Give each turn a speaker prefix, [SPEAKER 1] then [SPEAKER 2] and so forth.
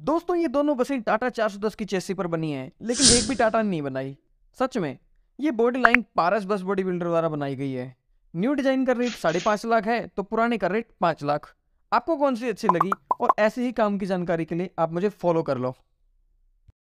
[SPEAKER 1] दोस्तों ये दोनों बसें टाटा 410 की चेसी पर बनी है लेकिन एक भी टाटा ने नहीं बनाई सच में ये बॉडी लाइन पारस बस बॉडी बिल्डर द्वारा बनाई गई है न्यू डिजाइन का रेट साढ़े पांच लाख है तो पुराने का रेट पांच लाख आपको कौन सी अच्छी लगी और ऐसे ही काम की जानकारी के लिए आप मुझे फॉलो कर लो